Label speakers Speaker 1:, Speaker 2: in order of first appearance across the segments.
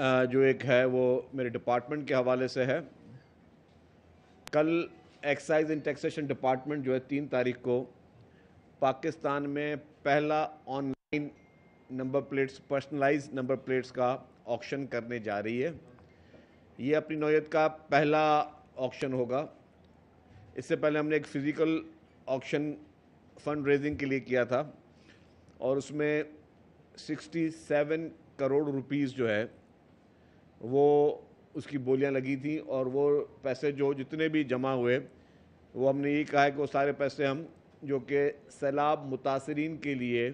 Speaker 1: जो एक है वो मेरे डिपार्टमेंट के हवाले से है कल एक्साइज एंड टैक्सेशन डिपार्टमेंट जो है तीन तारीख को पाकिस्तान में पहला online number plates personalise number plates का ऑक्शन करने जा रही है ये अपनी नौीयत का पहला ऑक्शन होगा इससे पहले हमने एक फ़िज़िकल ऑक्शन फंड रेजिंग के लिए किया था और उसमें 67 करोड़ रुपीस जो है वो उसकी बोलियां लगी थी और वो पैसे जो जितने भी जमा हुए वो हमने ये कहा है कि वो सारे पैसे हम जो कि सैलाब मुतासरीन के लिए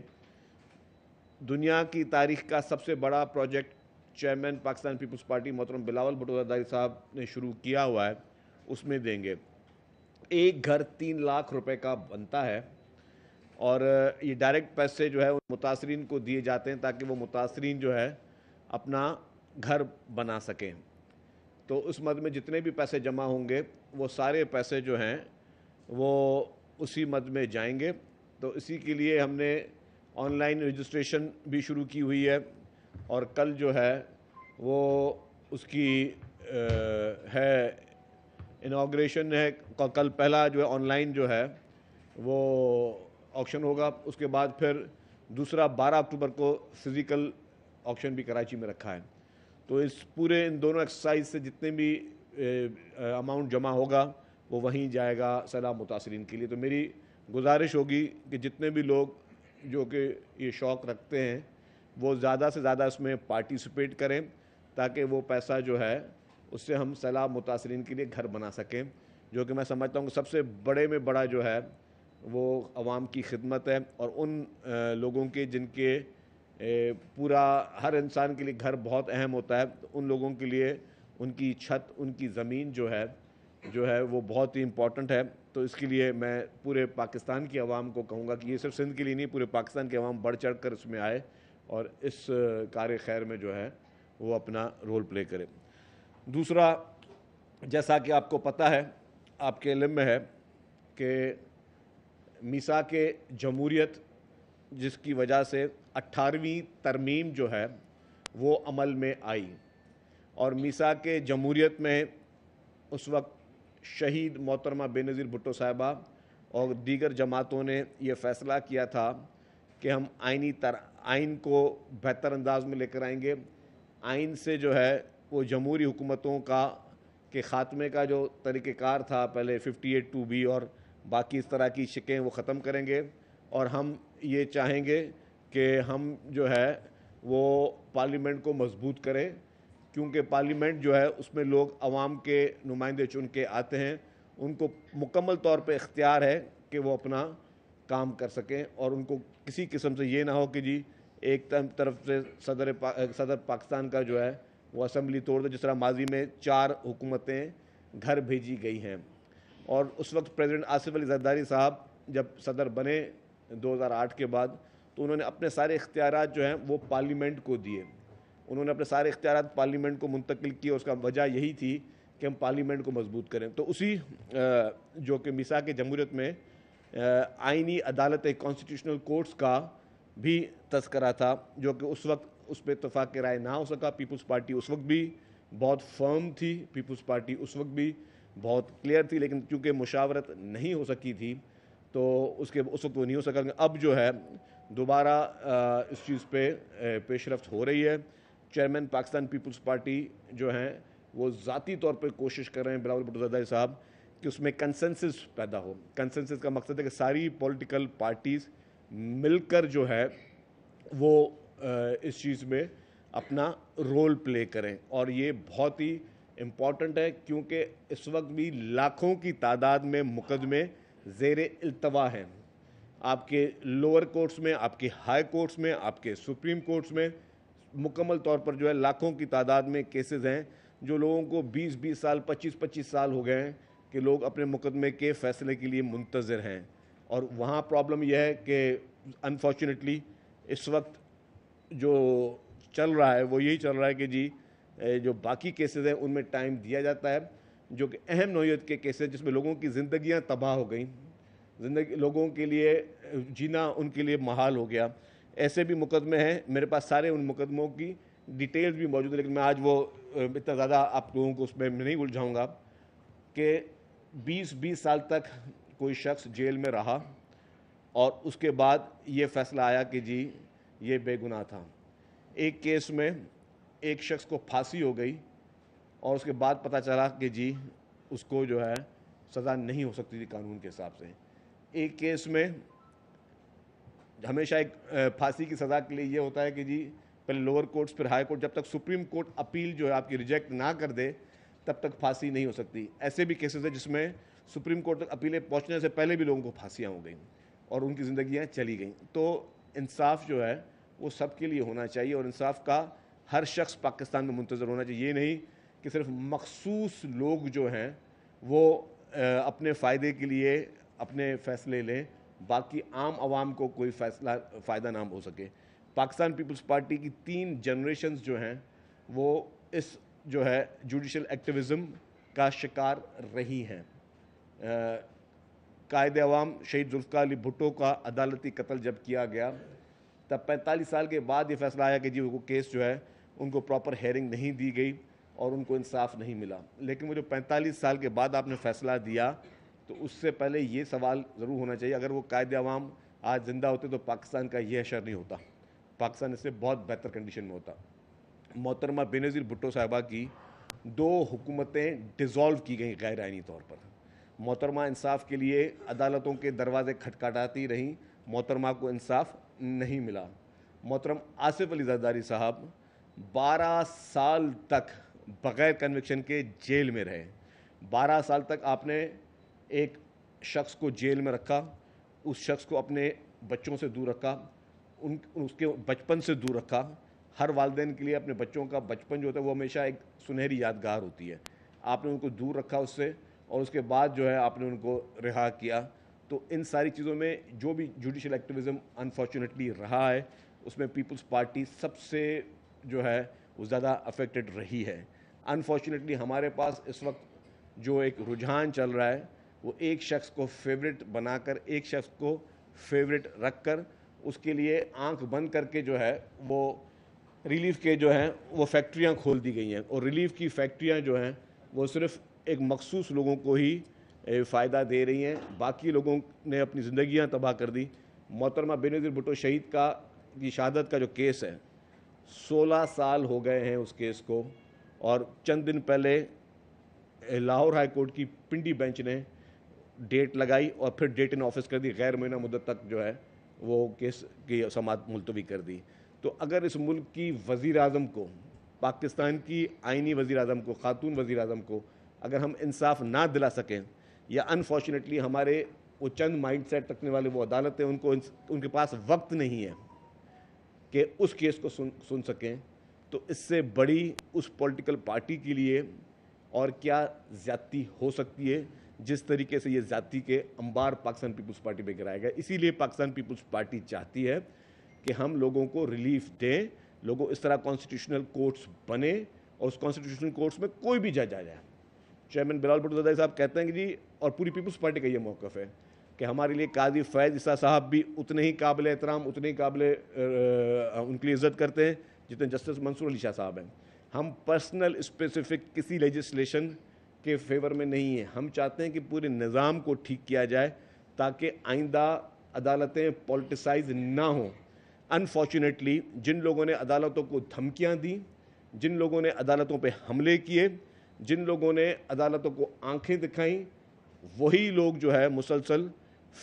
Speaker 1: दुनिया की तारीख का सबसे बड़ा project chairman Pakistan Peoples Party मोहतरम बिलावल भटोदारी साहब ने शुरू किया हुआ है उसमें देंगे एक घर तीन लाख रुपए का बनता है और ये डायरेक्ट पैसे जो है मुतासरीन को दिए जाते हैं ताकि वो मुतासरीन जो है अपना घर बना सकें तो उस मद में जितने भी पैसे जमा होंगे वो सारे पैसे जो हैं वो उसी मद में जाएंगे तो इसी के लिए हमने ऑनलाइन रजिस्ट्रेशन भी शुरू की हुई है और कल जो है वो उसकी है इनाग्रेशन है कल पहला जो है ऑनलाइन जो है वो ऑक्शन होगा उसके बाद फिर दूसरा 12 अक्टूबर को फिज़िकल ऑक्शन भी कराची में रखा है तो इस पूरे इन दोनों एक्सरसाइज से जितने भी अमाउंट जमा होगा वो वहीं जाएगा सैलाब मुतासरीन के लिए तो मेरी गुजारिश होगी कि जितने भी लोग जो कि ये शौक़ रखते हैं वो ज़्यादा से ज़्यादा इसमें पार्टिसिपेट करें ताकि वो पैसा जो है उससे हम सैलाब मुतासरीन के लिए घर बना सकें जो कि मैं समझता हूँ कि सबसे बड़े में बड़ा जो है वो आवाम की खिदमत है और उन लोगों के जिनके पूरा हर इंसान के लिए घर बहुत अहम होता है तो उन लोगों के लिए उनकी छत उनकी ज़मीन जो है जो है वो बहुत ही इम्पॉर्टेंट है तो इसके लिए मैं पूरे पाकिस्तान की आवाम को कहूँगा कि ये सिर्फ सिंध के लिए नहीं पूरे पाकिस्तान की आवाम बढ़ चढ़ कर इसमें आए और इस कार खैर में जो है वो अपना रोल प्ले करें दूसरा जैसा कि आपको पता है आपके इलम में है कि मीसा के जमहूरीत जिसकी वजह से अट्ठारहवीं तरमीम जो है वो अमल में आई और मीसा के जमहूरीत में उस वक्त शहीद मोहतरमा बेनज़ीर भुट्टो साहबा और दीगर जमातों ने यह फ़ैसला किया था कि हम आइनी तर आइन को बेहतर अंदाज में लेकर आएंगे आइन से जो है वो जमहूरी हुकूमतों का के ख़ात्मे का जो तरीक़ार था पहले फिफ्टी एट टू बी और बाकी इस तरह की शिकें वो ख़त्म करेंगे और हम ये चाहेंगे कि हम जो है वो पार्लियामेंट को मजबूत करें क्योंकि पार्लियामेंट जो है उसमें लोग आवाम के नुमाइंदे चुन के आते हैं उनको मुकम्मल तौर पे इख्तियार है कि वो अपना काम कर सकें और उनको किसी किस्म से ये ना हो कि जी एक तरफ से सदर पा, सदर पाकिस्तान का जो है वो असम्बली तोड़ दे जिस तरह माजी में चार हुकूमतें घर भेजी गई हैं और उस वक्त प्रेसिडेंट आसिफ अली जरदारी साहब जब सदर बने 2008 के बाद तो उन्होंने अपने सारे इख्तियार जो हैं वो पार्लियामेंट को दिए उन्होंने अपने सारे इख्तियार पार्लियामेंट को मुंतकिल किए उसका वजह यही थी कि हम पार्लियामेंट को मजबूत करें तो उसी जो कि मिसा के जमहूरियत में आइनी अदालत कॉन्स्टिट्यूशनल कोर्ट्स का भी तस्करा था जो कि उस वक्त उस पर इतफाक़ राय ना हो सका पीपल्स पार्टी उस वक्त भी बहुत फर्म थी पीपल्स पार्टी उस वक्त भी बहुत क्लियर थी लेकिन चूँकि मुशावरत नहीं हो सकी थी तो उसके उस वक्त वो नहीं हो सका अब जो है दोबारा इस चीज़ पे पेश रफ्त हो रही है चेयरमैन पाकिस्तान पीपल्स पार्टी जो हैं वो ज़ाती तौर पर कोशिश कर रहे हैं बिलावल भुटोजादा साहब कि उसमें कंसेंसस पैदा हो कंसेंसस का मकसद है कि सारी पॉलिटिकल पार्टीज़ मिलकर जो है वो इस चीज़ में अपना रोल प्ले करें और ये बहुत ही इम्पॉर्टेंट है क्योंकि इस वक्त भी लाखों की तादाद में मुकदमे ज़ेर अल्तवा हैं आपके लोअर कोर्ट्स में आपके हाई कोर्ट्स में आपके सुप्रीम कोर्ट्स में मुकम्मल तौर पर जो है लाखों की तादाद में केसेस हैं जो लोगों को 20-20 साल 25-25 साल हो गए हैं कि लोग अपने मुकदमे के फैसले के लिए मुंतज़र हैं और वहाँ प्रॉब्लम यह है कि अनफॉर्चुनेटली इस वक्त जो चल रहा है वो यही चल रहा है कि जी जो बाकी केसेस हैं उनमें टाइम दिया जाता है जो कि अहम नोयत के केसेस जिसमें लोगों की ज़िंदियाँ तबाह हो गई जिंदगी लोगों के लिए जीना उनके लिए महाल हो गया ऐसे भी मुकदमे हैं मेरे पास सारे उन मुकदमों की डिटेल्स भी मौजूद है लेकिन मैं आज वो इतना ज़्यादा आप लोगों को उसमें नहीं उलझाऊँगा कि 20-20 साल तक कोई शख्स जेल में रहा और उसके बाद ये फैसला आया कि जी ये बेगुनाह था एक केस में एक शख्स को फांसी हो गई और उसके बाद पता चला कि जी उसको जो है सज़ा नहीं हो सकती थी कानून के हिसाब से एक केस में हमेशा एक फांसी की सज़ा के लिए ये होता है कि जी पहले लोअर कोर्ट्स फिर हाई कोर्ट जब तक सुप्रीम कोर्ट अपील जो है आपकी रिजेक्ट ना कर दे तब तक फांसी नहीं हो सकती ऐसे भी केसेस हैं जिसमें सुप्रीम कोर्ट तक अपीलें पहुंचने से पहले भी लोगों को फांसियाँ हो गई और उनकी ज़िंदियाँ चली गई तो इंसाफ जो है वो सब के लिए होना चाहिए और इंसाफ का हर शख्स पाकिस्तान में मुंतज़र होना चाहिए ये नहीं कि सिर्फ मखसूस लोग जो हैं वो अपने फ़ायदे के लिए अपने फैसले लें बाकी आम आवाम को कोई फैसला फ़ायदा नाम हो सके पाकिस्तान पीपल्स पार्टी की तीन जनरेशन जो हैं वो इस जो है जुडिशल एक्टिविज़म का शिकार रही हैं कायद अवाम शहीद जुल्फ़ार अली भुट्टो का अदालती कत्ल जब किया गया तब 45 साल के बाद ये फैसला आया कि जी वो केस जो है उनको प्रॉपर हेयरिंग नहीं दी गई और उनको इंसाफ नहीं मिला लेकिन वो जो 45 साल के बाद आपने फैसला दिया तो उससे पहले ये सवाल ज़रूर होना चाहिए अगर वो कायद अवाम आज ज़िंदा होते तो पाकिस्तान का ये अशर नहीं होता पाकिस्तान इससे बहुत बेहतर कंडीशन में होता मोहतरमा बेनज़ीर भुट्टो साहबा की दो हुकूमतें डिज़ोल्व की गई गैर आइनी तौर पर मोहतरमा इंसाफ के लिए अदालतों के दरवाज़े खटखटाती रहीं मोहतरमा को इंसाफ नहीं मिला मोहतरम आसिफ अली जरदारी साहब बारह साल तक बग़ैर कन्विक्शन के जेल में रहे बारह साल तक आपने एक शख्स को जेल में रखा उस शख्स को अपने बच्चों से दूर रखा उन उसके बचपन से दूर रखा हर वालदेन के लिए अपने बच्चों का बचपन जो होता है वो हमेशा एक सुनहरी यादगार होती है आपने उनको दूर रखा उससे और उसके बाद जो है आपने उनको रिहा किया तो इन सारी चीज़ों में जो भी जुडिशल एक्टिविज़म अनफॉर्चुनेटली रहा है उसमें पीपल्स पार्टी सबसे जो है वो ज़्यादा अफेक्टेड रही है अनफॉर्चुनेटली हमारे पास इस वक्त जो एक रुझान चल रहा है वो एक शख्स को फेवरेट बनाकर एक शख्स को फेवरेट रख कर उसके लिए आंख बंद करके जो है वो रिलीफ के जो हैं वो फैक्ट्रियाँ खोल दी गई हैं और रिलीफ की फैक्ट्रियाँ जो हैं वो सिर्फ एक मखसूस लोगों को ही फ़ायदा दे रही हैं बाकी लोगों ने अपनी ज़िंदियाँ तबाह कर दी मोहतरमा बेनज़ीर भुटो शहीद का की शहादत का जो केस है सोलह साल हो गए हैं उस केस को और चंद दिन पहले लाहौर हाई कोर्ट की पिंडी बेंच ने डेट लगाई और फिर डेट इन ऑफिस कर दी गैर महीना मुद्दत तक जो है वो केस की समात मुलतवी कर दी तो अगर इस मुल्क की वज़ी अजम को पाकिस्तान की आइनी वज़ी अजम को ख़ातून वज़ी अजम को अगर हम इंसाफ ना दिला सकें या अनफॉर्चुनेटली हमारे वो चंद माइंड सेट रखने वाले वो अदालत हैं उनको उनके पास वक्त नहीं है कि उस केस को सुन सुन सकें तो इससे बड़ी उस पॉलिटिकल पार्टी के लिए और क्या ज़्यादती हो सकती है जिस तरीके से ये जाति के अंबार पाकिस्तान पीपुल्स पार्टी में गिराया गया इसीलिए पाकिस्तान पीपुल्स पार्टी चाहती है कि हम लोगों को रिलीफ दें लोगों इस तरह कॉन्स्टिट्यूशनल कोर्ट्स बने और उस कॉन्स्टिट्यूशनल कोर्ट्स में कोई भी जज आ जाए चेयरमैन बिलाल भट्टोदाई साहब कहते हैं कि जी और पूरी पीपुल्स पार्टी का ये मौकफ है कि हमारे लिए काजी फैज़ ईसा साहब भी उतने ही काबिल एहतराम उतने ही काबिल उनके लिए इज्जत करते हैं जितने जस्टिस मंसूर अली शाह साहब हैं हम पर्सनल स्पेसिफिक किसी लेजिस्लेशन के फेवर में नहीं है हम चाहते हैं कि पूरे निज़ाम को ठीक किया जाए ताकि आइंदा अदालतें पॉलिटिसाइज ना हों अनफॉर्चुनेटली जिन लोगों ने अदालतों को धमकियां दी जिन लोगों ने अदालतों पर हमले किए जिन लोगों ने अदालतों को आंखें दिखाई वही लोग जो है मुसलसल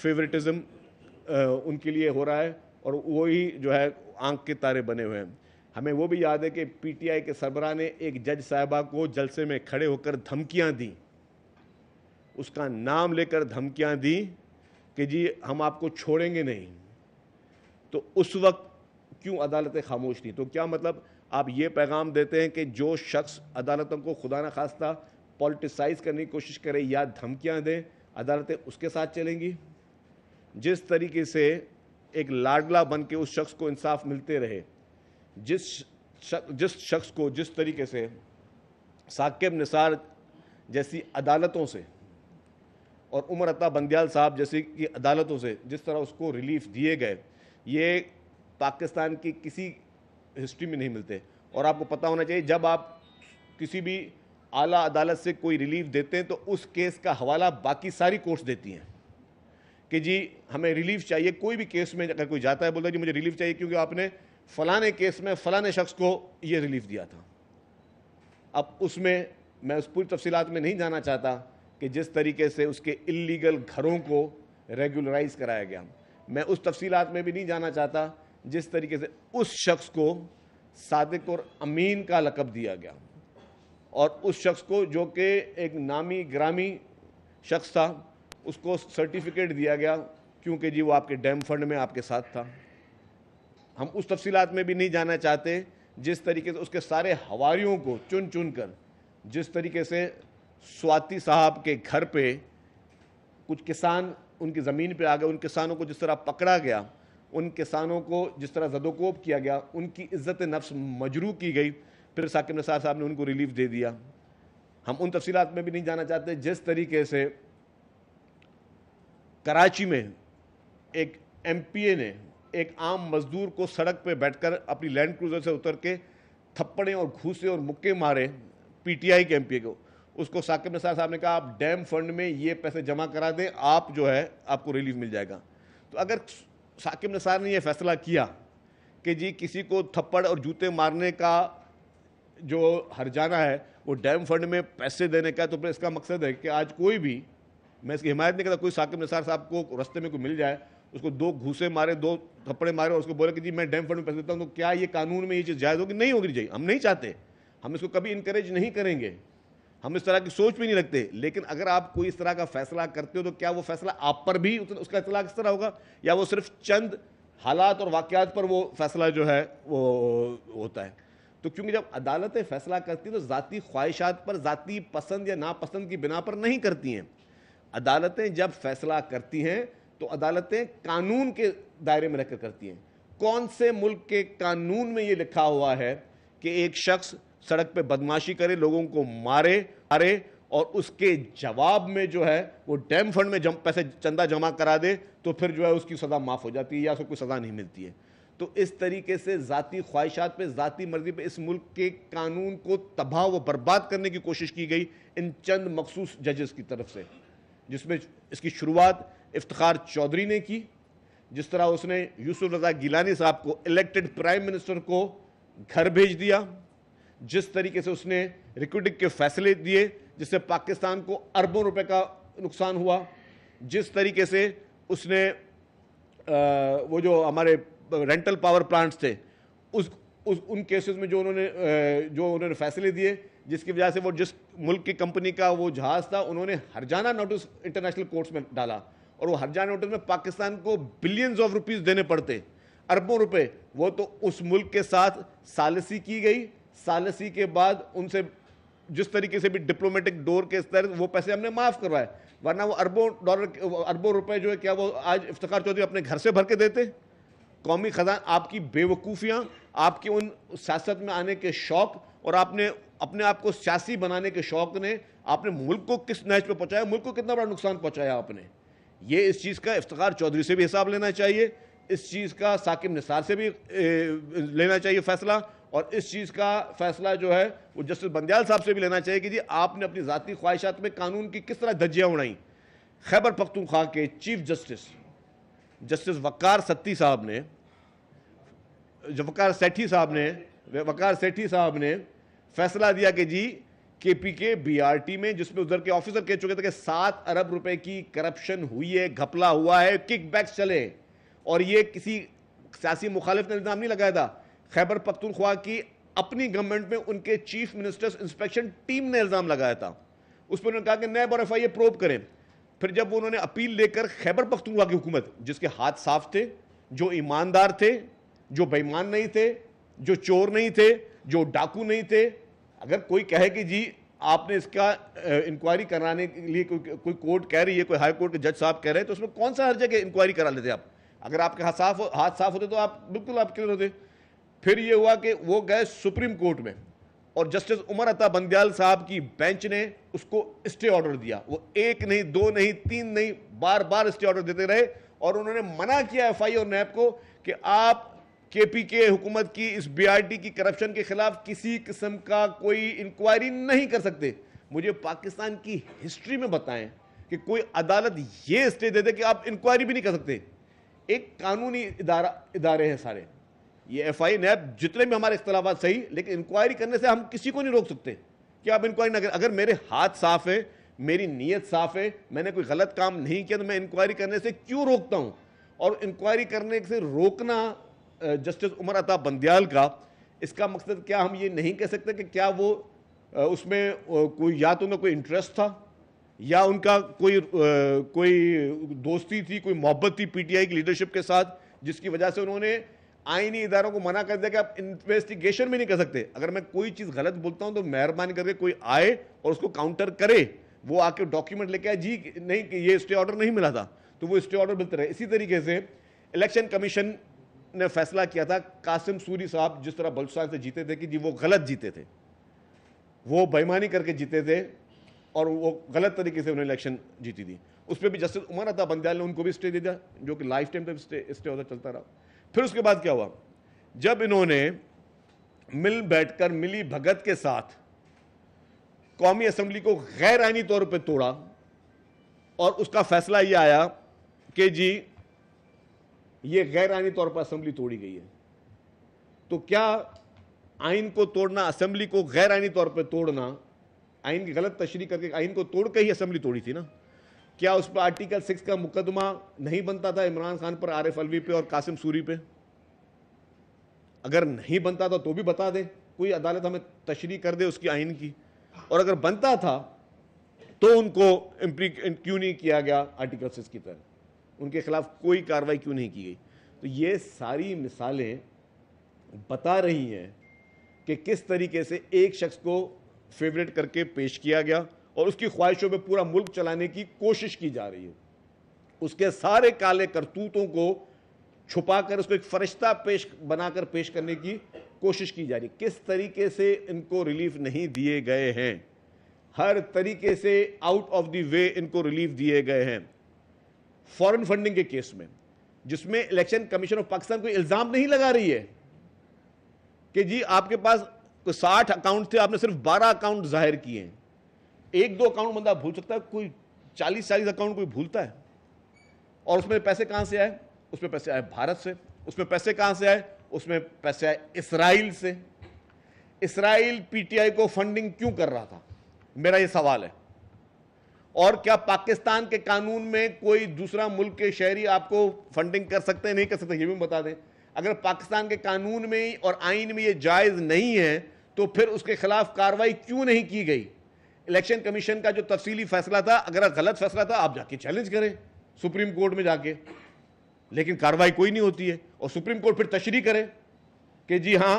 Speaker 1: फेवरेटिज्म उनके लिए हो रहा है और वही जो है आंख के तारे बने हुए हैं हमें वो भी याद है कि पीटीआई के सरबरा ने एक जज साहबा को जलसे में खड़े होकर धमकियां दी उसका नाम लेकर धमकियां दी कि जी हम आपको छोड़ेंगे नहीं तो उस वक्त क्यों अदालतें खामोश थी तो क्या मतलब आप ये पैगाम देते हैं कि जो शख्स अदालतों को खुदा न खास्ता पॉलिटिसाइज करने की कोशिश करे या धमकियां दें अदालतें उसके साथ चलेंगी जिस तरीके से एक लाडला बन के उस शख्स को इंसाफ मिलते रहे जिस शक, जिस शख्स को जिस तरीके से साकिब निसार जैसी अदालतों से और उमर अता बंदयाल साहब जैसी की अदालतों से जिस तरह उसको रिलीफ दिए गए ये पाकिस्तान की किसी हिस्ट्री में नहीं मिलते और आपको पता होना चाहिए जब आप किसी भी आला अदालत से कोई रिलीफ देते हैं तो उस केस का हवाला बाकी सारी कोर्ट्स देती हैं कि जी हमें रिलीफ चाहिए कोई भी केस में अगर कोई जाता है बोलता है जी मुझे रिलीफ चाहिए क्योंकि आपने फलाने केस में फलाने शख्स को ये रिलीफ दिया था अब उसमें मैं उस पूरी तफसीत में नहीं जाना चाहता कि जिस तरीके से उसके इलीगल घरों को रेगुलराइज कराया गया मैं उस तफसीत में भी नहीं जाना चाहता जिस तरीके से उस शख्स को सादक और अमीन का लकब दिया गया और उस शख्स को जो कि एक नामी ग्रामी शख्स था उसको सर्टिफिकेट दिया गया क्योंकि जी वो आपके डैम फंड में आपके साथ था हम उस तफसीत में भी नहीं जाना चाहते जिस तरीके से उसके सारे हवारियों को चुन चुन कर जिस तरीके से स्वाति साहब के घर पे कुछ किसान उनकी ज़मीन पे आ गए उन किसानों को जिस तरह पकड़ा गया उन किसानों को जिस तरह जदोकोप किया गया उनकी इज़्ज़त नफ्स मजरू की गई फिर साकिब नसार साहब ने उनको रिलीफ दे दिया हम उन तफसीत में भी नहीं जाना चाहते जिस तरीके से कराची में एक एमपीए ने एक आम मजदूर को सड़क पर बैठकर अपनी लैंड क्रूजर से उतर के थप्पड़े और घूसे और मुक्के मारे पीटीआई के एमपी को उसको साकिब निसार साहब ने कहा आप डैम फंड में ये पैसे जमा करा दें आप जो है आपको रिलीफ मिल जाएगा तो अगर साकिब निसार ने यह फैसला किया कि जी किसी को थप्पड़ और जूते मारने का जो हरजाना है वो डैम फंड में पैसे देने का तो फिर इसका मकसद है कि आज कोई भी मैं इसकी हिमायत नहीं करता कोई साकिब निसार साहब को रस्ते में कोई मिल जाए उसको दो घूसे मारे दो थप्पड़े मारे और उसको बोले कि जी मैं डैम फंड में पैसे देता हूँ तो क्या ये कानून में ये चीज़ जायज़ होगी नहीं होगी चाहिए हम नहीं चाहते हम इसको कभी इंकरेज नहीं करेंगे हम इस तरह की सोच भी नहीं रखते लेकिन अगर आप कोई इस तरह का फैसला करते हो तो क्या वो फैसला आप पर भी उसका इतला किस तरह होगा या वो सिर्फ चंद हालात और वाक़ात पर वो फैसला जो है वो होता है तो क्योंकि जब अदालतें फैसला करती हैं तो ज़ाती ख्वाहिशात पर ज़ाती पसंद या नापसंद की बिना पर नहीं करती हैं अदालतें जब फैसला करती हैं तो अदालतें कानून के दायरे में रखकर करती हैं कौन से मुल्क के कानून में ये लिखा हुआ है कि एक शख्स सड़क पे बदमाशी करे लोगों को मारे अरे और उसके जवाब में जो है वो डैम फंड में जम, पैसे चंदा जमा करा दे तो फिर जो है उसकी सज़ा माफ़ हो जाती है या उसको कोई सज़ा नहीं मिलती है तो इस तरीके से ज़ाती ख्वाहिशात पे ज़ाती मर्जी पे इस मुल्क के कानून को तबाह व बर्बाद करने की कोशिश की गई इन चंद मखसूस जजेस की तरफ से जिसमें इसकी शुरुआत इफ्तार चौधरी ने की जिस तरह उसने यूसुफ रजा गिलानी साहब को इलेक्टेड प्राइम मिनिस्टर को घर भेज दिया जिस तरीके से उसने रिक्रूटिंग के फैसले दिए जिससे पाकिस्तान को अरबों रुपए का नुकसान हुआ जिस तरीके से उसने आ, वो जो हमारे रेंटल पावर प्लांट्स थे उस, उस उन केसेस में जो उन्होंने जो उन्होंने फैसले दिए जिसकी वजह से वो जिस मुल्क की कंपनी का वो जहाज़ था उन्होंने हरजाना नोटिस इंटरनेशनल कोर्ट्स में डाला और वो हर्जाना होटल में पाकिस्तान को बिलियंस ऑफ रुपीज़ देने पड़ते अरबों रुपए वो तो उस मुल्क के साथ सालसी की गई सालसी के बाद उनसे जिस तरीके से भी डिप्लोमेटिक डोर के स्तर वो पैसे हमने माफ़ करवाए वरना वो अरबों डॉलर अरबों रुपए जो है क्या वो आज इफ्तार चौधरी अपने घर से भर के देते कौमी खजान आपकी बेवकूफ़ियाँ आपके उन सियासत में आने के शौक और आपने अपने आप को सियासी बनाने के शौक ने आपने मुल्क को किस नहज पर पहुँचाया मुल्क को कितना बड़ा नुकसान पहुँचाया आपने ये इस चीज़ का इफ्तार चौधरी से भी हिसाब लेना चाहिए इस चीज़ का साकिब निसार से भी ए, लेना चाहिए फैसला और इस चीज़ का फैसला जो है वो जस्टिस बंदयाल साहब से भी लेना चाहिए कि जी आपने अपनी ज़ाती ख्वाहिशात में कानून की किस तरह धज्जियाँ उड़ाई खैबर पख्तूखा के chief justice justice Waqar Seth Sahab ने वक़ार सेठी साहब ने वक़ार सेठी साहब ने फैसला दिया कि जी केपीके बीआरटी में जिसमें उधर के ऑफिसर कह चुके थे कि सात अरब रुपए की करप्शन हुई है घपला हुआ है किकबैक्स चले और ये किसी सियासी मुखालिफ ने इल्ज़ाम नहीं लगाया था खैबर पख्तूनख्वा की अपनी गवर्नमेंट में उनके चीफ मिनिस्टर्स इंस्पेक्शन टीम ने इल्ज़ाम लगाया था उस पर उन्होंने कहा कि नए बार एफ आई ए प्रोब करें फिर जब उन्होंने अपील लेकर खैबर पख्तूनख्वा की हुकूमत जिसके हाथ साफ थे जो ईमानदार थे जो बेईमान नहीं थे जो चोर नहीं थे जो डाकू नहीं थे अगर कोई कहे कि जी आपने इसका इंक्वायरी कराने के लिए कोई कोई कोर्ट कह रही है कोई हाई कोर्ट के जज साहब कह रहे हैं तो उसमें कौन सा हर जगह इंक्वायरी करा लेते आप अगर आपके हाथ साफ हाथ साफ होते तो आप बिल्कुल आप क्लियर होते फिर ये हुआ कि वो गए सुप्रीम कोर्ट में और जस्टिस उमर अता बंदयाल साहब की बेंच ने उसको स्टे ऑर्डर दिया वो एक नहीं दो नहीं तीन नहीं बार बार स्टे ऑर्डर देते रहे और उन्होंने मना किया एफ आई और नैब को कि आप के पी के हुकूमत की इस बी आर टी की करप्शन के खिलाफ किसी किस्म का कोई इंक्वायरी नहीं कर सकते मुझे पाकिस्तान की हिस्ट्री में बताएं कि कोई अदालत ये स्टे दे दे कि आप इंक्वायरी भी नहीं कर सकते एक कानूनी इदारा इदारे हैं सारे ये एफ आई नैब जितने भी हमारे इख्तलाफा सही लेकिन इंक्वायरी करने से हम किसी को नहीं रोक सकते कि आप इंक्वायरी ना करें अगर मेरे हाथ साफ है मेरी नीयत साफ है मैंने कोई गलत काम नहीं किया तो मैं इंक्वायरी करने से क्यों रोकता हूँ और इंक्वायरी करने से रोकना जस्टिस उमर अता बंदियाल का इसका मकसद क्या हम ये नहीं कह सकते कि क्या वो उसमें कोई या तो उनका कोई इंटरेस्ट था या उनका कोई कोई दोस्ती थी कोई मोहब्बत थी पीटीआई की लीडरशिप के साथ जिसकी वजह से उन्होंने आईनी इदारों को मना कर दिया कि आप इन्वेस्टिगेशन भी नहीं कर सकते अगर मैं कोई चीज़ गलत बोलता हूँ तो मेहरबानी करके कोई आए और उसको काउंटर करे वो आके डॉक्यूमेंट लेके आए जी नहीं ये स्टे ऑर्डर नहीं मिला था तो वो स्टे ऑर्डर मिलते रहे इसी तरीके से इलेक्शन कमीशन ने फैसला किया था कासिम सूरी साहब जिस तरह बलुचान से जीते थे कि जी वो गलत जीते थे वो बेईमानी करके जीते थे और वो गलत तरीके से उन्होंने इलेक्शन जीती थी उस पर भी जस्टिस उमर अता बंदयाल ने उनको भी स्टे दे दिया जो कि लाइफ टाइम तक स्टे स्टे होता चलता रहा फिर उसके बाद क्या हुआ जब इन्होंने मिल बैठकर मिली भगत के साथ कौमी असम्बली को गैर आइनी तौर पर तोड़ा और उसका फैसला ये आया कि जी ये गैर आइनी तौर पर असम्बली तोड़ी गई है तो क्या आइन को तोड़ना असम्बली को गैर आइनी तौर पर तोड़ना आइन की गलत तशरी करके आइन को तोड़ के ही असेंबली तोड़ी थी ना क्या उस पर आर्टिकल सिक्स का मुकदमा नहीं बनता था इमरान खान पर आरिफ अलवी पे और कासिम सूरी पे अगर नहीं बनता था तो भी बता दे कोई अदालत हमें तशरी कर दे उसकी आइन की और अगर बनता था तो उनको क्यों नहीं किया गया आर्टिकल सिक्स की तरह उनके खिलाफ कोई कार्रवाई क्यों नहीं की गई तो ये सारी मिसालें बता रही हैं कि किस तरीके से एक शख्स को फेवरेट करके पेश किया गया और उसकी ख्वाहिशों में पूरा मुल्क चलाने की कोशिश की जा रही है उसके सारे काले करतूतों को छुपाकर उसको एक फरिश्ता पेश बनाकर पेश करने की कोशिश की जा रही है किस तरीके से इनको रिलीफ नहीं दिए गए हैं हर तरीके से आउट ऑफ द वे इनको रिलीफ दिए गए हैं फॉरेन फंडिंग के केस में जिसमें इलेक्शन कमीशन ऑफ पाकिस्तान कोई इल्ज़ाम नहीं लगा रही है कि जी आपके पास कोई साठ अकाउंट थे आपने सिर्फ बारह अकाउंट जाहिर किए हैं एक दो अकाउंट बंदा भूल सकता है कोई चालीस चालीस अकाउंट कोई भूलता है और उसमें पैसे कहां से आए उसमें पैसे आए भारत से उसमें पैसे कहां से आए उसमें पैसे आए इसराइल से इसराइल पीटीआई को फंडिंग क्यों कर रहा था मेरा ये सवाल है और क्या पाकिस्तान के कानून में कोई दूसरा मुल्क के शहरी आपको फंडिंग कर सकते हैं नहीं कर सकते ये भी बता दें अगर पाकिस्तान के कानून में और आइन में ये जायज़ नहीं है तो फिर उसके खिलाफ कार्रवाई क्यों नहीं की गई इलेक्शन कमीशन का जो तफसीली फैसला था अगर गलत फैसला था आप जाके चैलेंज करें सुप्रीम कोर्ट में जाके लेकिन कार्रवाई कोई नहीं होती है और सुप्रीम कोर्ट फिर तशरी करे कि जी हाँ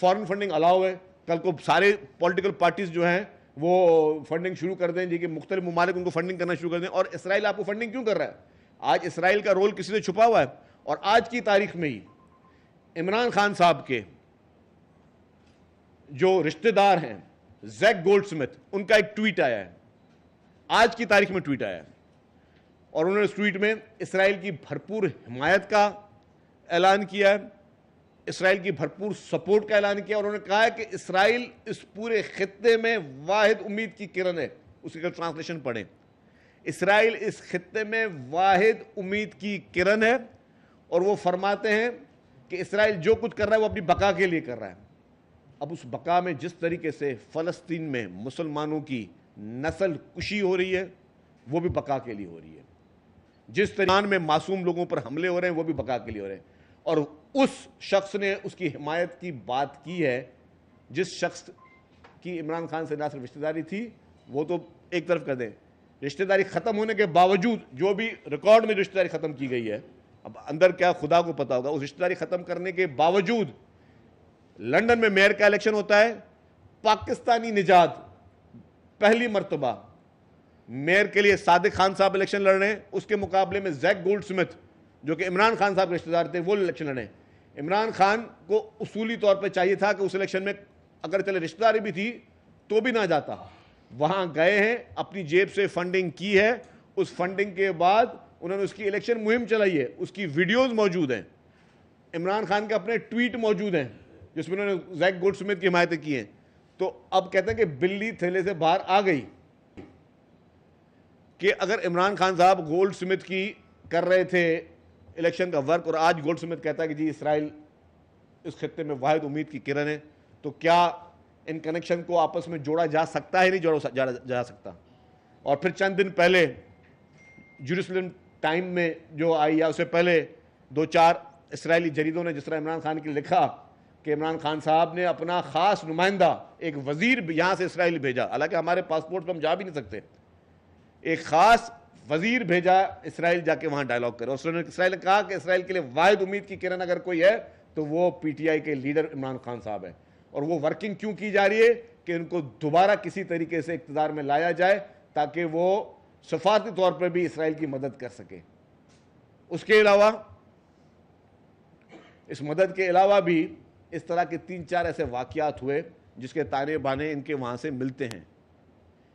Speaker 1: फॉरेन फंडिंग अलाउ है कल को सारे पॉलिटिकल पार्टीज जो हैं वो फंडिंग शुरू कर दें जी मुख्तल ममालिक उनको फंडिंग करना शुरू कर दें और इसराइल आपको फंडिंग क्यों कर रहा है आज इसराइल का रोल किसी से छुपा हुआ है और आज की तारीख में ही इमरान खान साहब के जो रिश्तेदार हैं जैक गोल्ड स्मिथ उनका एक ट्वीट आया है आज की तारीख में ट्वीट आया है और उन्होंने उस ट्वीट में इसराइल की भरपूर हिमायत का ऐलान किया है इसराइल की भरपूर सपोर्ट का ऐलान किया और उन्होंने कहा कि इसराइल इस पूरे खत्े में वाद उम्मीद की किरण है उसी का ट्रांसलेशन पढ़ें इसराइल इस खत्े में वाद उम्मीद की किरण है और वो फरमाते हैं कि इसराइल जो कुछ कर रहा है वो अपनी बका के लिए कर रहा है अब उस बका में जिस तरीके से फ़लस्तीन में मुसलमानों की नस्ल कुशी हो रही है वो भी बका के लिए हो रही है जिस तरीके में मासूम लोगों पर हमले हो रहे हैं वो भी बका के लिए हो रहे हैं और उस शख्स ने उसकी हिमायत की बात की है जिस शख्स की इमरान खान से ना सिर्फ रिश्तेदारी थी वो तो एक तरफ कर दें रिश्तेदारी ख़त्म होने के बावजूद जो भी रिकॉर्ड में रिश्तेदारी ख़त्म की गई है अब अंदर क्या खुदा को पता होगा उस रिश्तेदारी ख़त्म करने के बावजूद लंदन में मेयर का इलेक्शन होता है पाकिस्तानी निजात पहली मरतबा मेयर के लिए सादिक खान साहब इलेक्शन लड़ रहे हैं उसके मुकाबले में जैक गोल्ड स्मिथ जो कि इमरान खान साहब के रिश्तेदार थे वो इलेक्शन लड़े इमरान खान को उसूली तौर पर चाहिए था कि उस इलेक्शन में अगर चले रिश्तेदारी भी थी तो भी ना जाता वहाँ गए हैं अपनी जेब से फंडिंग की है उस फंडिंग के बाद उन्होंने उसकी इलेक्शन मुहिम चलाई है उसकी वीडियोज़ मौजूद हैं इमरान खान के अपने ट्वीट मौजूद हैं जिसमें उन्होंने जैक गोड समेत की हिमायतें की हैं तो अब कहते हैं कि बिल्ली थैले से बाहर आ गई कि अगर इमरान खान साहब गोल्ड स्मिथ की कर रहे थे इलेक्शन का वर्क और आज गोल्ड समेत कहता है कि जी इसराइल इस खत्े में वाद उम्मीद की किरण है तो क्या इन कनेक्शन को आपस में जोड़ा जा सकता है नहीं जोड़ा जा, जा सकता और फिर चंद दिन पहले जरूसलम टाइम में जो आई या उससे पहले दो चार इसराइली जरीदों ने जिस तरह इमरान खान के लिखा कि इमरान खान साहब ने अपना ख़ास नुमाइंदा एक वज़ीर यहाँ से इसराइल भेजा हालांकि हमारे पासपोर्ट पर हम जा भी नहीं सकते एक ख़ास वजीर भेजा इसराइल जाके वहां डायलॉग करे उसने इसराइल ने कहा कि इसराइल के लिए वायद उम्मीद की किरण अगर कोई है तो वो पीटीआई के लीडर इमरान खान साहब है और वो वर्किंग क्यों की जा रही है कि उनको दोबारा किसी तरीके से इकतदार में लाया जाए ताकि वो सफारती तौर पर भी इसराइल की मदद कर सके उसके अलावा इस मदद के अलावा भी इस तरह के तीन चार ऐसे वाकियात हुए जिसके ताने बाने इनके वहाँ से मिलते हैं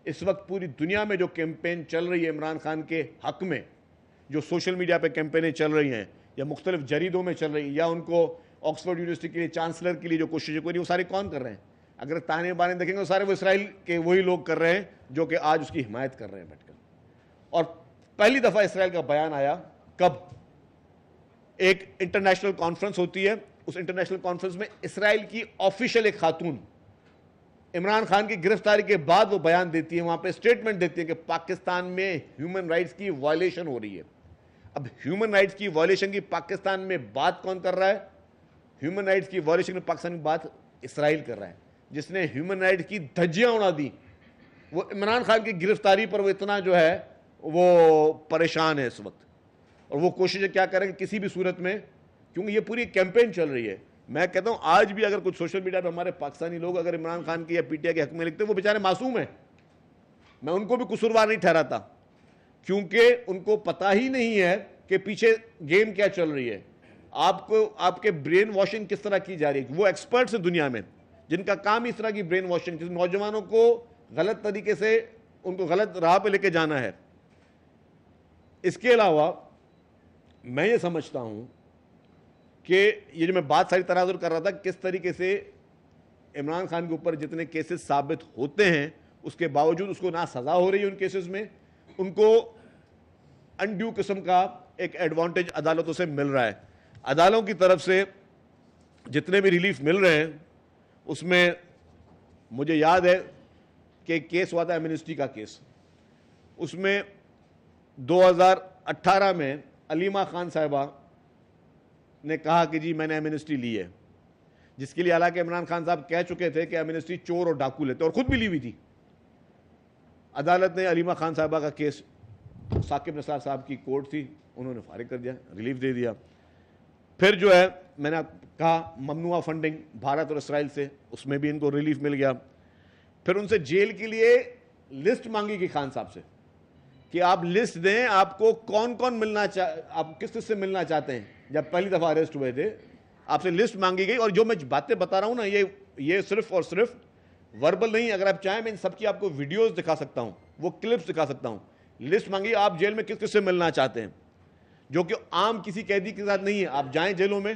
Speaker 1: इस वक्त पूरी दुनिया में जो कैंपेन चल रही है इमरान खान के हक में जो सोशल मीडिया पर कैंपेनें चल रही हैं या मुख्तलिफ जरीदों में चल रही हैं या उनको ऑक्सफोर्ड यूनिवर्सिटी के लिए चांसलर के लिए जो कोशिशें कर रही वो सारे कौन कर रहे हैं अगर ताने बाने देखेंगे तो सारे वो इसराइल के वही लोग कर रहे हैं जो कि आज उसकी हिमायत कर रहे हैं बैठकर और पहली दफ़ा इसराइल का बयान आया कब एक इंटरनेशनल कॉन्फ्रेंस होती है उस इंटरनेशनल कॉन्फ्रेंस में इसराइल की ऑफिशियल एक खातून इमरान खान की गिरफ्तारी के बाद वो बयान देती है वहाँ पे स्टेटमेंट देती है कि पाकिस्तान में ह्यूमन राइट्स की वायलेशन हो रही है अब ह्यूमन राइट्स की वायलेशन की पाकिस्तान में बात कौन कर रहा है ह्यूमन राइट्स की वायलेशन की पाकिस्तान की बात इसराइल कर रहा है जिसने ह्यूमन राइट्स की धज्जियाँ उड़ा दी वो इमरान खान की गिरफ्तारी पर वो इतना जो है वो परेशान है इस वक्त और वो कोशिश क्या करें कि किसी भी सूरत में क्योंकि ये पूरी कैंपेन चल रही है मैं कहता हूँ आज भी अगर कुछ सोशल मीडिया पर हमारे पाकिस्तानी लोग अगर इमरान खान के या पीटीआई के हक में लिखते हैं वो बेचारे मासूम हैं मैं उनको भी कसूरवार नहीं ठहराता क्योंकि उनको पता ही नहीं है कि पीछे गेम क्या चल रही है आपको आपके ब्रेन वॉशिंग किस तरह की जा रही है वो एक्सपर्ट्स हैं दुनिया में जिनका काम इस तरह की ब्रेन वॉशिंग नौजवानों को गलत तरीके से उनको गलत राह पे लेके जाना है इसके अलावा मैं ये समझता हूँ कि ये जो मैं बात सारी तरह कर रहा था किस तरीके से इमरान खान के ऊपर जितने केसेस साबित होते हैं उसके बावजूद उसको ना सज़ा हो रही है उन केसेस में उनको अनड्यू किस्म का एक एडवांटेज अदालतों से मिल रहा है अदालतों की तरफ से जितने भी रिलीफ मिल रहे हैं उसमें मुझे याद है कि एक केस हुआ था एमिनिस्ट्री का केस उसमें 2018 में अलीमा खान साहबा ने कहा कि जी मैंने एमिनिस्ट्री ली है जिसके लिए हालांकि इमरान खान साहब कह चुके थे कि एमिनिस्ट्री चोर और डाकू लेते और ख़ुद भी ली हुई थी अदालत ने अलीमा खान साहबा का केस साकिब नसार साहब की कोर्ट थी उन्होंने फारिग कर दिया रिलीफ दे दिया फिर जो है मैंने कहा ममनुआ फंडिंग भारत और इसराइल से उसमें भी इनको रिलीफ मिल गया फिर उनसे जेल के लिए लिस्ट मांगी कि खान साहब से कि आप लिस्ट दें आपको कौन कौन मिलना चाह आप किस किस से मिलना चाहते हैं जब पहली दफ़ा अरेस्ट हुए थे आपसे लिस्ट मांगी गई और जो मैं बातें बता रहा हूँ ना ये ये सिर्फ और सिर्फ वर्बल नहीं अगर आप चाहें मैं इन सबकी आपको वीडियोस दिखा सकता हूँ वो क्लिप्स दिखा सकता हूँ लिस्ट मांगी आप जेल में किस किस से मिलना चाहते हैं जो कि आम किसी कैदी के साथ नहीं है आप जाएं जेलों में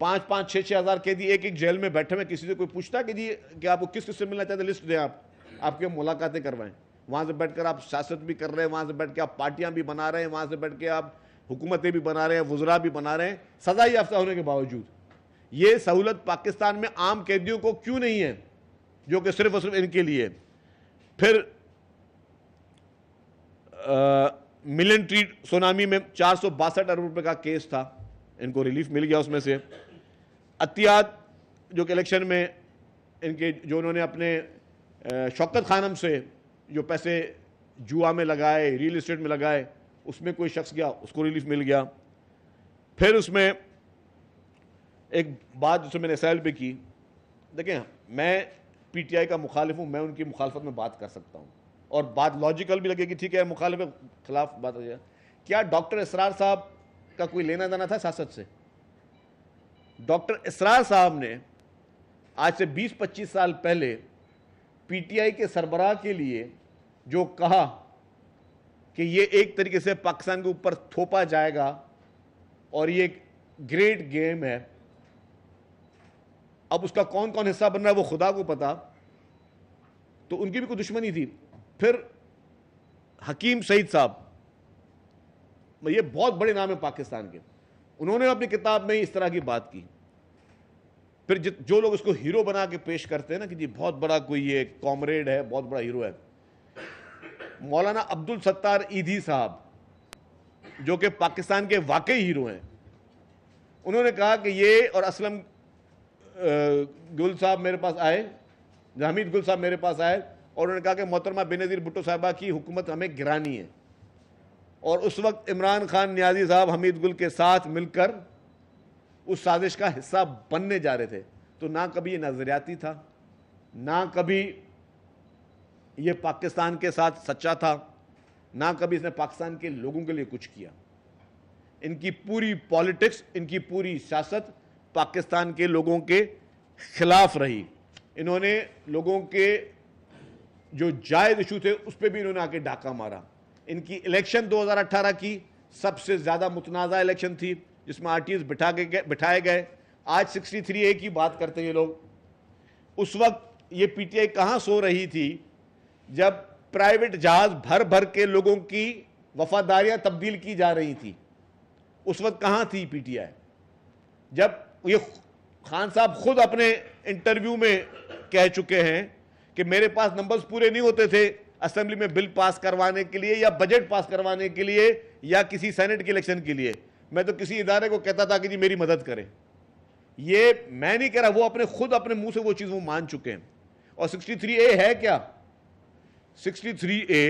Speaker 1: पाँच पाँच छः छः हज़ार कैदी एक एक जेल में बैठे हुए किसी से कोई पूछता कि जी कि आपको किस किस से मिलना चाहते लिस्ट दें आप आपके मुलाकातें करवाएं वहाँ से बैठकर आप सियासत भी कर रहे हैं वहाँ से बैठ के आप पार्टियाँ भी बना रहे हैं वहाँ से बैठ के आप हुकूमतें भी बना रहे हैं वजरा भी बना रहे हैं सजा याफ्ता होने के बावजूद ये सहूलत पाकिस्तान में आम कैदियों को क्यों नहीं है जो कि सिर्फ और सिर्फ इनके लिए फिर मिलिट्री सोनामी में चार सौ बासठ अरब रुपये का केस था इनको रिलीफ मिल गया उसमें से अतियात जो कि इलेक्शन में इनके जो उन्होंने अपने शौकत खानम से जो पैसे जुआ में लगाए रियल इस्टेट में लगाए उसमें कोई शख्स गया उसको रिलीफ मिल गया फिर उसमें एक बात जिसमें मैंने सैल पर की देखें मैं पीटीआई का मुखालिफ हूँ मैं उनकी मुखालफत में बात कर सकता हूँ और बात लॉजिकल भी लगेगी ठीक है मुखालिफ के खिलाफ बात हो जाए क्या डॉक्टर इसरार साहब का कोई लेना देना था सियासत से डॉक्टर इसरार साहब ने आज से 20-25 साल पहले पीटीआई के सरबराह के लिए जो कहा कि ये एक तरीके से पाकिस्तान के ऊपर थोपा जाएगा और ये एक ग्रेट गेम है अब उसका कौन कौन हिस्सा बन रहा है वो खुदा को पता तो उनकी भी कोई दुश्मनी थी फिर हकीम सईद साहब ये बहुत बड़े नाम है पाकिस्तान के उन्होंने अपनी किताब में इस तरह की बात की फिर जो लोग उसको हीरो बना के पेश करते हैं ना कि जी बहुत बड़ा कोई ये कॉमरेड है बहुत बड़ा हीरो है मौलाना अब्दुल सत्तार ईदी साहब जो कि पाकिस्तान के वाकई हीरो हैं उन्होंने कहा कि ये और असलम गुल साहब मेरे पास आए हमीद गुल साहब मेरे पास आए और उन्होंने कहा कि मोहतरमा बेनज़ीर भुट्टो साहबा की हुकूमत हमें गिरानी है और उस वक्त इमरान खान न्याजी साहब हमीद गुल के साथ मिलकर उस साजिश का हिस्सा बनने जा रहे थे तो ना कभी ये नज़रियाती था ना कभी ये पाकिस्तान के साथ सच्चा था ना कभी इसने पाकिस्तान के लोगों के लिए कुछ किया इनकी पूरी पॉलिटिक्स इनकी पूरी सियासत पाकिस्तान के लोगों के खिलाफ रही इन्होंने लोगों के जो जायज़ इशू थे उस पर भी इन्होंने आके डाका मारा इनकी इलेक्शन 2018 की सबसे ज़्यादा मुतनाज़ा इलेक्शन थी जिसमें आर बिठा के बिठाए गए आज सिक्सटी थ्री ए की बात करते हैं लोग उस वक्त ये पीटीआई कहाँ सो रही थी जब प्राइवेट जहाज भर भर के लोगों की वफादारियां तब्दील की जा रही थी उस वक्त कहाँ थी पीटीआई जब ये खान साहब खुद अपने इंटरव्यू में कह चुके हैं कि मेरे पास नंबर्स पूरे नहीं होते थे असेंबली में बिल पास करवाने के लिए या बजट पास करवाने के लिए या किसी सेनेट के इलेक्शन के लिए मैं तो किसी इदारे को कहता था कि जी मेरी मदद करें ये मैं नहीं कह रहा वो अपने खुद अपने मुंह से वो चीज़ वो मान चुके हैं और 63 ए है क्या 63 ए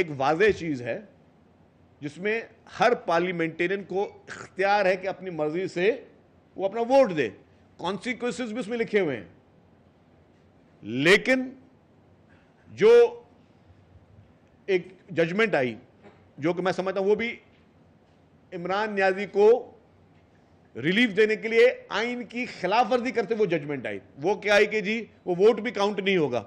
Speaker 1: एक वाज चीज़ है जिसमें हर पार्लियामेंटेरियन को इख्तियार है कि अपनी मर्जी से वो अपना वोट दे कॉन्सिक्वेंस भी उसमें लिखे हुए हैं लेकिन जो एक जजमेंट आई जो कि मैं समझता हूँ वो भी इमरान न्याजी को रिलीफ देने के लिए आइन की खिलाफ वर्जी करते वो जजमेंट आई वो क्या आई कि जी वो वोट भी काउंट नहीं होगा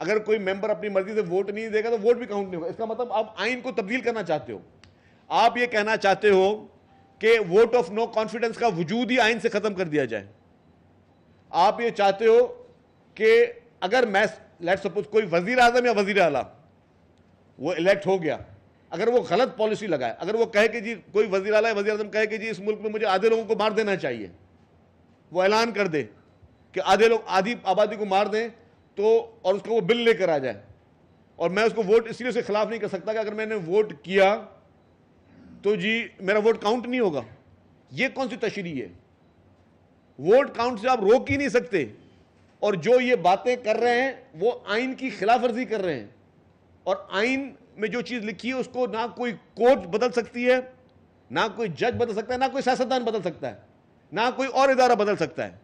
Speaker 1: अगर कोई मेंबर अपनी मर्जी से वोट नहीं देगा तो वोट भी काउंट नहीं होगा इसका मतलब आप आइन को तब्दील करना चाहते हो आप ये कहना चाहते हो कि वोट ऑफ नो कॉन्फिडेंस का वजूद ही आइन से ख़त्म कर दिया जाए आप ये चाहते हो कि अगर मैं लेट सपोज कोई वजीर आजम या वजीर आला वो इलेक्ट हो गया अगर वो गलत पॉलिसी लगाए अगर वो कहे कि जी कोई वजी अला वजी अजम कहे कि जी इस मुल्क में मुझे आधे लोगों को मार देना चाहिए वो ऐलान कर दे कि आधे लोग आधी आबादी को मार दें तो और उसको वो बिल लेकर आ जाए और मैं उसको वोट इसलिए उसके खिलाफ नहीं कर सकता कि अगर मैंने वोट किया तो जी मेरा वोट काउंट नहीं होगा ये कौन सी तशरी है वोट काउंट से आप रोक ही नहीं सकते और जो ये बातें कर रहे हैं वो आइन की खिलाफ वर्जी कर रहे हैं और आइन में जो चीज़ लिखी है उसको ना कोई कोर्ट बदल सकती है ना कोई जज बदल सकता है ना कोई सियासतदान बदल सकता है ना कोई और इदारा बदल सकता है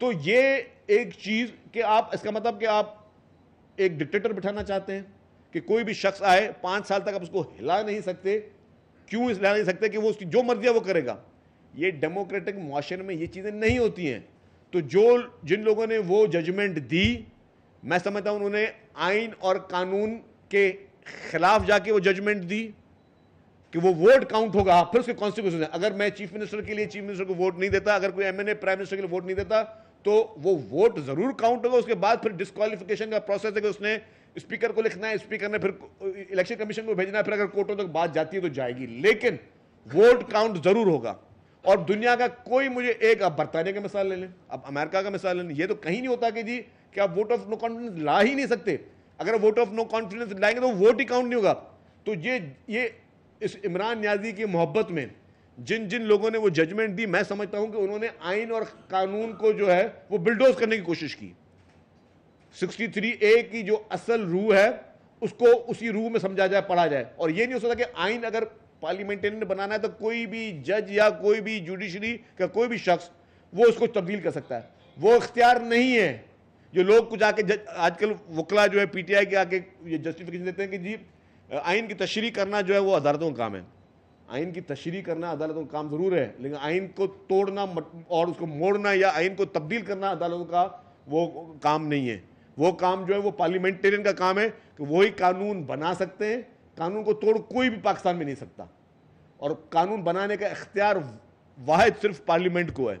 Speaker 1: तो ये एक चीज़ कि आप इसका मतलब कि आप एक डिक्टेटर बिठाना चाहते हैं कि कोई भी शख्स आए पांच साल तक आप उसको हिला नहीं सकते क्यों हिला नहीं सकते कि वो उसकी जो मर्जी है वो करेगा ये डेमोक्रेटिक माशरे में ये चीज़ें नहीं होती हैं तो जो जिन लोगों ने वो जजमेंट दी मैं समझता हूं उन्होंने आइन और कानून के खिलाफ जाके वो जजमेंट दी कि वो वोट काउंट होगा हाँ, फिर उसके कॉन्सिक्वेंस अगर मैं चीफ मिनिस्टर के लिए चीफ मिनिस्टर को वोट नहीं देता अगर कोई एमएनए प्राइम मिनिस्टर के लिए वोट नहीं देता तो वो वोट जरूर काउंट होगा उसके बाद फिर डिस्कालिफिकेशन का प्रोसेस है कि उसने स्पीकर को लिखना है स्पीकर ने फिर इलेक्शन कमीशन को भेजना है फिर अगर कोर्टों तक तो बात जाती है तो जाएगी लेकिन वोट काउंट जरूर होगा और दुनिया का कोई मुझे एक आप बरतानिया का मिसाल ले लें आप अमेरिका का मिसाल ले लें ये तो कहीं नहीं होता कि जी कि आप वोट ऑफ नो कॉन्फिडेंस ला ही नहीं सकते अगर वोट ऑफ नो कॉन्फिडेंस लाएंगे तो वोट ही काउंट नहीं होगा तो ये ये इस इमरान न्याजी की मोहब्बत में जिन जिन लोगों ने वो जजमेंट दी मैं समझता हूं कि उन्होंने आइन और कानून को जो है वो बिल्डोज करने की कोशिश की 63 ए की जो असल रूह है उसको उसी रूह में समझा जाए पढ़ा जाए और ये नहीं हो सकता कि आइन अगर पार्लियामेंटेरियन बनाना है तो कोई भी जज या कोई भी जुडिशरी का कोई भी शख्स वो उसको तब्दील कर सकता है वो इख्तियार नहीं है जो लोग कुछ आके आजकल वकला जो है पीटीआई के आके ये जस्टिफिकेशन देते हैं कि जी आइन की तशरी करना जो है वो अदालतों का काम है आइन की तशरी करना अदालतों का काम ज़रूर है लेकिन आइन को तोड़ना और उसको मोड़ना या आइन को तब्दील करना अदालतों का वो काम नहीं है वो काम जो है वो पार्लियामेंटेरियन का काम है कि वही कानून बना सकते हैं कानून को तोड़ कोई भी पाकिस्तान में नहीं सकता और कानून बनाने का इख्तियार वाद सिर्फ पार्लियामेंट को है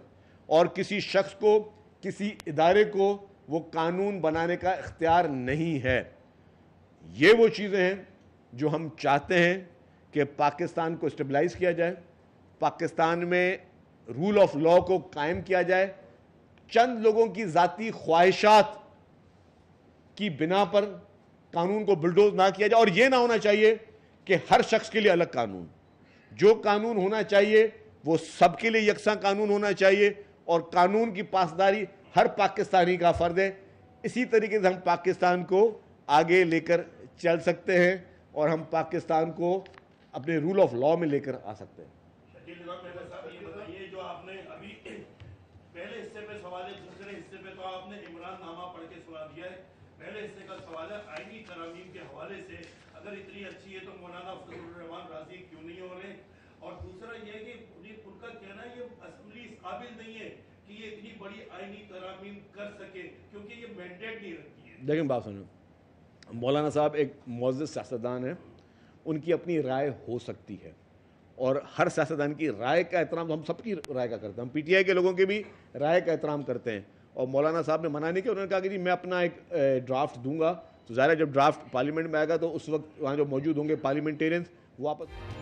Speaker 1: और किसी शख्स को किसी इदारे को वो कानून बनाने का इख्तियार नहीं है ये वो चीज़ें हैं जो हम चाहते हैं कि पाकिस्तान को स्टेबलाइज किया जाए पाकिस्तान में रूल ऑफ लॉ को कायम किया जाए चंद लोगों की ज़ाती ख्वाहिशात की बिना पर कानून को बुलडोज ना किया जाए और ये ना होना चाहिए कि हर शख्स के लिए अलग कानून जो कानून होना चाहिए वो सबके लिए यकसा कानून होना चाहिए और कानून की पासदारी हर पाकिस्तानी का फ़र्ज है इसी तरीके से हम पाकिस्तान को आगे लेकर चल सकते हैं और हम पाकिस्तान को अपने रूल ऑफ लॉ में लेकर आ सकते हैं तो इमरान दिया तो और दूसरा यह कि उनका कहना है ये काबिल नहीं है कि ये इतनी बड़ी तरामीम कर सके क्योंकि ये मैंडेट नहीं रखती है लेकिन बात सुनो मौलाना साहब एक मोज़ सियासतदान है उनकी अपनी राय हो सकती है और हर सियासतदान की राय का एहतराम तो हम सबकी राय का करते हैं हम पीटीआई के लोगों की भी राय का एहतराम करते हैं और मौलाना साहब ने मना नहीं किया उन्होंने कहा कि जी मैं अपना एक ड्राफ्ट दूंगा तो ज़ाहिर जब ड्राफ्ट पार्लियामेंट में आएगा तो उस वक्त वहाँ जो मौजूद होंगे पार्लियामेंटेरियंस वापस